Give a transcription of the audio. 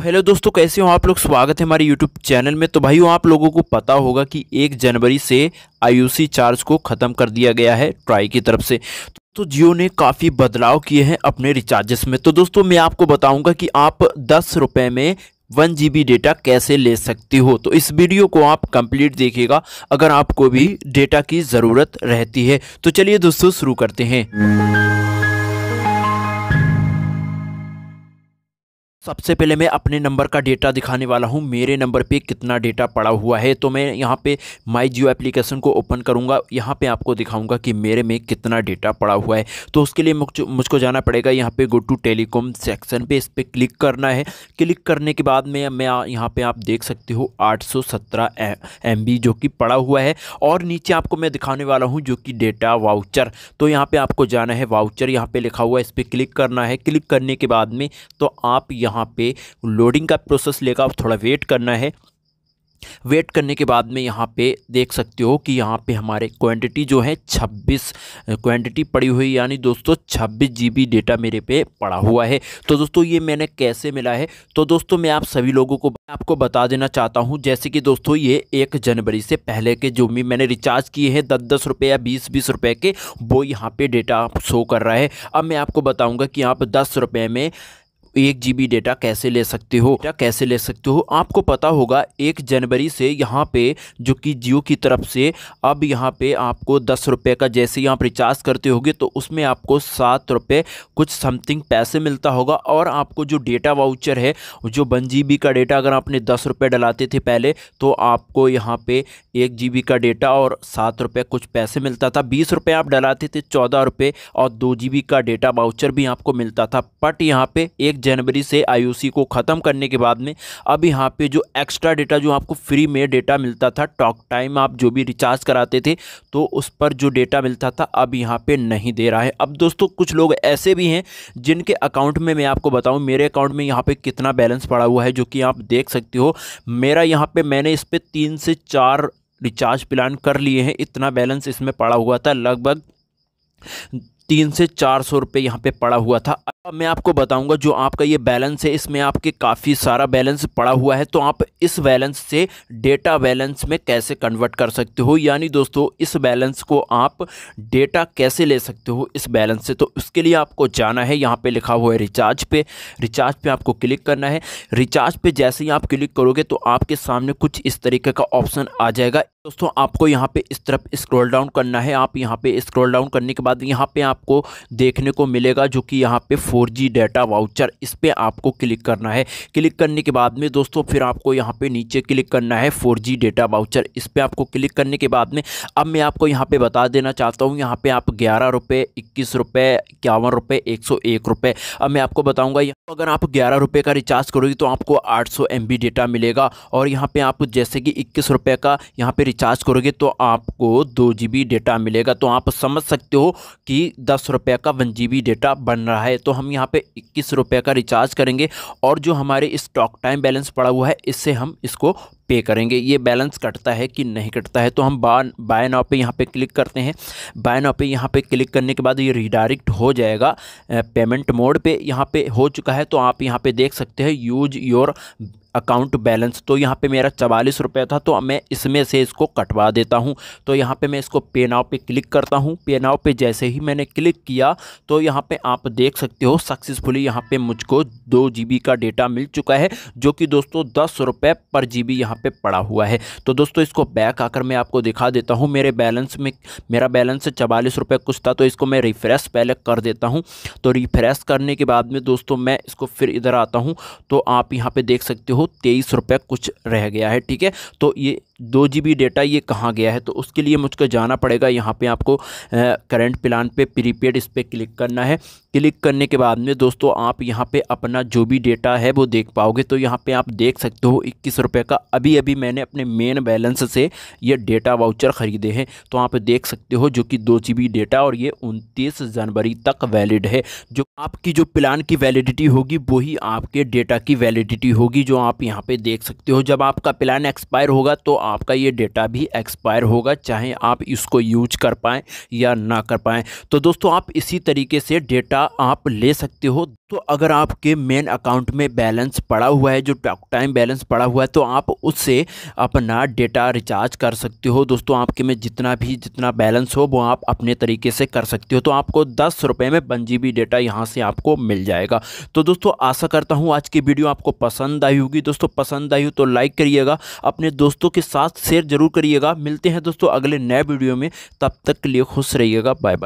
hello दोस्तों कैसे हो आप लोग स्वागत है हमारे यूट्यूब चैनल में तो भाई आप लोगों को पता होगा कि एक जनवरी से आईयूसी चार्ज को ख़त्म कर दिया गया है ट्राई की तरफ से तो जियो ने काफ़ी बदलाव किए हैं अपने रिचार्जेस में तो दोस्तों मैं आपको बताऊंगा कि आप दस रुपये में वन जी डेटा कैसे ले सकते हो तो इस वीडियो को आप कंप्लीट देखिएगा अगर आपको भी डेटा की ज़रूरत रहती है तो चलिए दोस्तों शुरू करते हैं सबसे पहले मैं अपने नंबर का डेटा दिखाने वाला हूँ मेरे नंबर पे कितना डेटा पड़ा हुआ है तो मैं यहाँ पे माई जियो एप्लीकेशन को ओपन करूँगा यहाँ पे आपको दिखाऊंगा कि मेरे में कितना डेटा पड़ा हुआ है तो उसके लिए मुझको जाना पड़ेगा यहाँ पे गो टू टेलीकॉम सेक्शन पे इस पर क्लिक करना है क्लिक करने के बाद में मैं यहाँ पर आप देख सकते हो आठ सौ जो कि पड़ा हुआ है और नीचे आपको मैं दिखाने वाला हूँ जो कि डेटा वाउचर तो यहाँ पर आपको जाना है वाउचर यहाँ पर लिखा हुआ है इस पर क्लिक करना है क्लिक करने के बाद में तो आप यहाँ यहाँ पे लोडिंग का प्रोसेस लेगा थोड़ा वेट करना है वेट करने के बाद में यहाँ पे देख सकते हो कि यहाँ पे हमारे क्वांटिटी जो है 26 क्वांटिटी पड़ी हुई यानी दोस्तों 26 जीबी डेटा मेरे पे पड़ा हुआ है तो दोस्तों ये मैंने कैसे मिला है तो दोस्तों मैं आप सभी लोगों को आपको बता देना चाहता हूँ जैसे कि दोस्तों ये एक जनवरी से पहले के जो भी मैंने रिचार्ज किए हैं दस दस रुपये या बीस बीस रुपये के वो यहाँ पर डेटा शो कर रहा है अब मैं आपको बताऊँगा कि आप दस रुपये में एक जीबी डेटा कैसे ले सकते हो डेटा कैसे ले सकते हो आपको पता होगा एक जनवरी से यहाँ पे जो कि जियो की तरफ से अब यहाँ पे आपको दस रुपये का जैसे यहाँ रिचार्ज करते होगे तो उसमें आपको सात रुपये कुछ समथिंग पैसे मिलता होगा और आपको जो डेटा वाउचर है जो वन जी का डेटा अगर आपने दस रुपये डलाते थे पहले तो आपको यहाँ पर एक जी का डेटा और सात रुपये कुछ पैसे मिलता था बीस रुपये आप डलाते थे चौदह रुपये और दो जी का डेटा वाउचर भी आपको मिलता था बट यहाँ पर एक जनवरी से आई को ख़त्म करने के बाद में अब यहाँ पे जो एक्स्ट्रा डेटा जो आपको फ्री में डेटा मिलता था टॉक टाइम आप जो भी रिचार्ज कराते थे तो उस पर जो डेटा मिलता था अब यहाँ पे नहीं दे रहा है अब दोस्तों कुछ लोग ऐसे भी हैं जिनके अकाउंट में मैं आपको बताऊँ मेरे अकाउंट में यहाँ पर कितना बैलेंस पड़ा हुआ है जो कि आप देख सकते हो मेरा यहाँ पर मैंने इस पर तीन से चार रिचार्ज प्लान कर लिए हैं इतना बैलेंस इसमें पड़ा हुआ था लगभग तीन से चार सौ रुपये यहाँ पे पड़ा हुआ था अब मैं आपको बताऊंगा जो आपका ये बैलेंस है इसमें आपके काफ़ी सारा बैलेंस पड़ा हुआ है तो आप इस बैलेंस से डेटा बैलेंस में कैसे कन्वर्ट कर सकते हो यानी दोस्तों इस बैलेंस को आप डेटा कैसे ले सकते हो इस बैलेंस से तो उसके लिए आपको जाना है यहाँ पे लिखा हुआ है रिचार्ज पे रिचार्ज पे आपको क्लिक करना है रिचार्ज पर जैसे ही आप क्लिक करोगे तो आपके सामने कुछ इस तरीके का ऑप्शन आ जाएगा दोस्तों आपको यहाँ पे इस तरफ स्क्रॉल डाउन करना है आप यहाँ पे स्क्रॉल डाउन करने के बाद यहाँ पे आपको देखने को मिलेगा जो कि यहाँ पे 4G डाटा वाउचर इस पर आपको क्लिक करना है क्लिक करने के बाद में दोस्तों फिर आपको यहाँ पे नीचे क्लिक करना है 4G डाटा वाउचर इस पर आपको क्लिक करने के बाद में अब मैं आपको यहाँ पर बता देना चाहता हूँ यहाँ पर आप ग्यारह रुपये इक्कीस रुपये इक्यावन रुपये एक सौ एक रुपये अब मैं आपको बताऊँगा अगर आप ग्यारह रुपये का रिचार्ज करोगे तो आपको आठ सौ एम डेटा मिलेगा और यहाँ पर आप जैसे कि इक्कीस रुपये का यहाँ पर रिचार्ज करोगे तो आपको दो जी बी डेटा मिलेगा तो आप समझ सकते हो कि दस रुपये का वन जी बी डेटा बन रहा है तो हम यहाँ पे इक्कीस रुपये का रिचार्ज करेंगे और जो हमारे स्टॉक टाइम बैलेंस पड़ा हुआ है इससे हम इसको पे करेंगे ये बैलेंस कटता है कि नहीं कटता है तो हम बा बाय नाव पे यहाँ पे क्लिक करते हैं बाय नाव पे यहाँ पे क्लिक करने के बाद ये रिडायरेक्ट हो जाएगा पेमेंट मोड पे यहाँ पे हो चुका है तो आप यहाँ पे देख सकते हैं यूज योर अकाउंट बैलेंस तो यहाँ पे मेरा चवालीस रुपये था तो मैं इसमें से इसको कटवा देता हूँ तो यहाँ पे मैं इसको पे नाव पर क्लिक करता हूँ पे नाव पर जैसे ही मैंने क्लिक किया तो यहाँ पे आप देख सकते हो सक्सेसफुली यहाँ पे मुझको दो जी का डेटा मिल चुका है जो कि दोस्तों दस रुपये पर जी बी यहाँ पर पड़ा हुआ है तो दोस्तों इसको बैक आकर मैं आपको दिखा देता हूँ मेरे बैलेंस में मेरा बैलेंस चवालीस रुपये कुछ था तो इसको मैं रिफ़्रेश पहले कर देता हूँ तो रिफ़्रेश करने के बाद में दोस्तों मैं इसको फिर इधर आता हूँ तो आप यहाँ पर देख सकते हो तेईस रुपये कुछ रह गया है ठीक है तो ये दो जी बी डेटा ये कहाँ गया है तो उसके लिए मुझको जाना पड़ेगा यहाँ पे आपको करंट प्लान पे प्रीपेड इस पर क्लिक करना है क्लिक करने के बाद में दोस्तों आप यहाँ पे अपना जो भी डेटा है वो देख पाओगे तो यहाँ पे आप देख सकते हो इक्कीस रुपये का अभी अभी मैंने अपने मेन बैलेंस से ये डेटा वाउचर ख़रीदे हैं तो आप देख सकते हो जो कि दो जी डेटा और ये उनतीस जनवरी तक वैलिड है जो आपकी जो प्लान की वैलिडिटी होगी वही आपके डेटा की वैलिडिटी होगी जो आप यहाँ पर देख सकते हो जब आपका प्लान एक्सपायर होगा तो आप आपका ये डेटा भी एक्सपायर होगा चाहे आप इसको यूज कर पाएँ या ना कर पाएँ तो दोस्तों आप इसी तरीके से डेटा आप ले सकते हो तो अगर आपके मेन अकाउंट में बैलेंस पड़ा हुआ है जो टॉक टाइम बैलेंस पड़ा हुआ है तो आप उससे अपना डेटा रिचार्ज कर सकते हो दोस्तों आपके में जितना भी जितना बैलेंस हो वो आप अपने तरीके से कर सकते हो तो आपको दस रुपये में वन जी डेटा यहाँ से आपको मिल जाएगा तो दोस्तों आशा करता हूँ आज की वीडियो आपको पसंद आई होगी दोस्तों पसंद आई हो तो लाइक करिएगा अपने दोस्तों के साथ शेयर जरूर करिएगा मिलते हैं दोस्तों अगले नए वीडियो में तब तक के लिए खुश रहिएगा बाय बाय